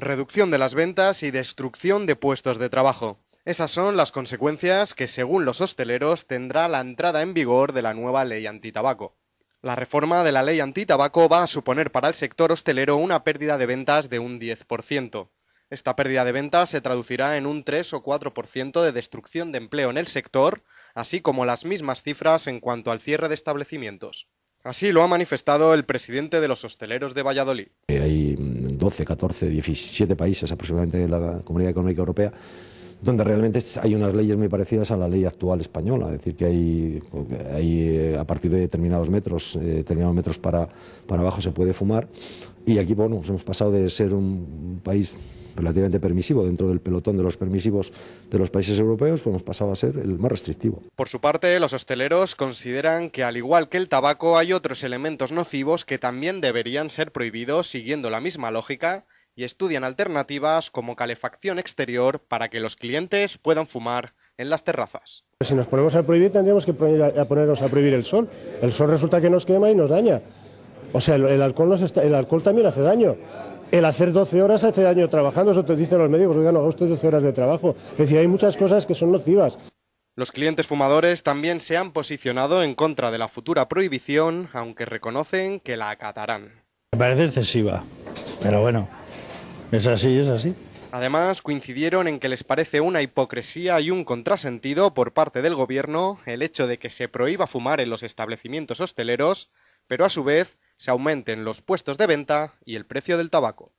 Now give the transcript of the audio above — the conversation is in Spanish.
reducción de las ventas y destrucción de puestos de trabajo. Esas son las consecuencias que, según los hosteleros, tendrá la entrada en vigor de la nueva ley antitabaco. La reforma de la ley antitabaco va a suponer para el sector hostelero una pérdida de ventas de un 10%. Esta pérdida de ventas se traducirá en un 3 o 4% de destrucción de empleo en el sector, así como las mismas cifras en cuanto al cierre de establecimientos. Así lo ha manifestado el presidente de los hosteleros de Valladolid. Eh, hay 12, 14, 17 países aproximadamente de la Comunidad Económica Europea donde realmente hay unas leyes muy parecidas a la ley actual española, es decir, que hay, hay eh, a partir de determinados metros, eh, determinados metros para, para abajo se puede fumar, y aquí, bueno, pues hemos pasado de ser un país relativamente permisivo dentro del pelotón de los permisivos de los países europeos, pues pasado pasado a ser el más restrictivo. Por su parte, los hosteleros consideran que al igual que el tabaco hay otros elementos nocivos que también deberían ser prohibidos siguiendo la misma lógica y estudian alternativas como calefacción exterior para que los clientes puedan fumar en las terrazas. Si nos ponemos a prohibir, tendríamos que ponernos a prohibir el sol. El sol resulta que nos quema y nos daña. O sea, el, alcohol, el alcohol también hace daño. El hacer 12 horas hace daño trabajando, eso te dicen los médicos, oiga, no, hago usted 12 horas de trabajo. Es decir, hay muchas cosas que son nocivas. Los clientes fumadores también se han posicionado en contra de la futura prohibición, aunque reconocen que la acatarán. Me parece excesiva, pero bueno, es así, es así. Además, coincidieron en que les parece una hipocresía y un contrasentido por parte del gobierno el hecho de que se prohíba fumar en los establecimientos hosteleros, pero a su vez se aumenten los puestos de venta y el precio del tabaco.